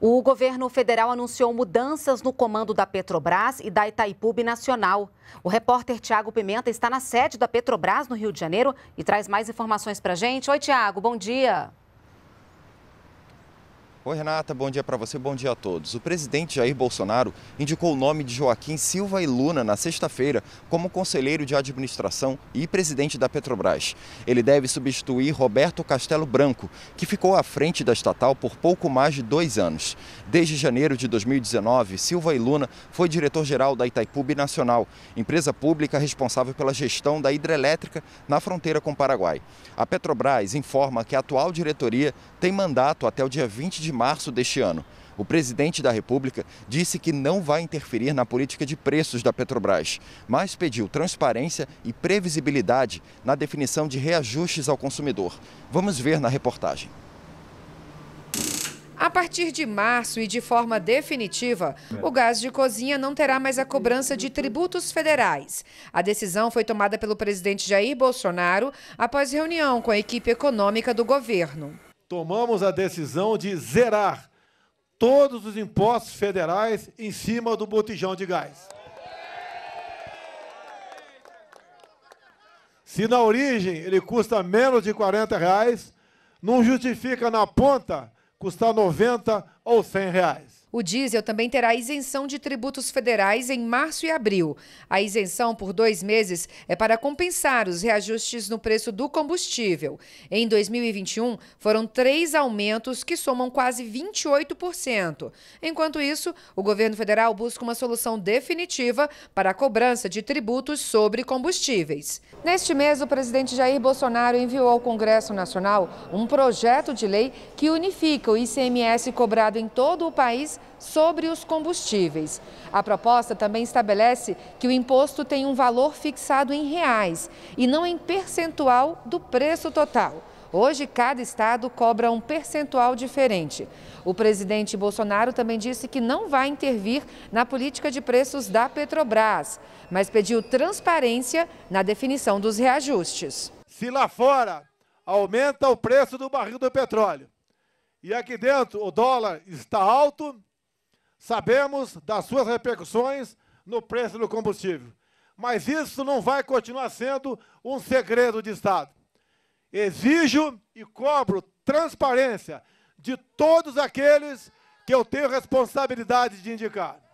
O governo federal anunciou mudanças no comando da Petrobras e da Itaipu Nacional. O repórter Tiago Pimenta está na sede da Petrobras, no Rio de Janeiro, e traz mais informações para a gente. Oi, Tiago, bom dia. Oi, Renata, bom dia para você, bom dia a todos. O presidente Jair Bolsonaro indicou o nome de Joaquim Silva e Luna na sexta-feira como conselheiro de administração e presidente da Petrobras. Ele deve substituir Roberto Castelo Branco, que ficou à frente da estatal por pouco mais de dois anos. Desde janeiro de 2019, Silva e Luna foi diretor-geral da Itaipu Nacional, empresa pública responsável pela gestão da hidrelétrica na fronteira com o Paraguai. A Petrobras informa que a atual diretoria tem mandato até o dia 20 de março deste ano. O presidente da República disse que não vai interferir na política de preços da Petrobras, mas pediu transparência e previsibilidade na definição de reajustes ao consumidor. Vamos ver na reportagem. A partir de março e de forma definitiva, o gás de cozinha não terá mais a cobrança de tributos federais. A decisão foi tomada pelo presidente Jair Bolsonaro após reunião com a equipe econômica do governo tomamos a decisão de zerar todos os impostos federais em cima do botijão de gás. Se na origem ele custa menos de 40 reais, não justifica na ponta custar 90 ou 100 reais. O diesel também terá isenção de tributos federais em março e abril. A isenção por dois meses é para compensar os reajustes no preço do combustível. Em 2021, foram três aumentos que somam quase 28%. Enquanto isso, o governo federal busca uma solução definitiva para a cobrança de tributos sobre combustíveis. Neste mês, o presidente Jair Bolsonaro enviou ao Congresso Nacional um projeto de lei que unifica o ICMS cobrado em todo o país sobre os combustíveis. A proposta também estabelece que o imposto tem um valor fixado em reais e não em percentual do preço total. Hoje, cada estado cobra um percentual diferente. O presidente Bolsonaro também disse que não vai intervir na política de preços da Petrobras, mas pediu transparência na definição dos reajustes. Se lá fora aumenta o preço do barril do petróleo e aqui dentro o dólar está alto, Sabemos das suas repercussões no preço do combustível. Mas isso não vai continuar sendo um segredo de Estado. Exijo e cobro transparência de todos aqueles que eu tenho responsabilidade de indicar.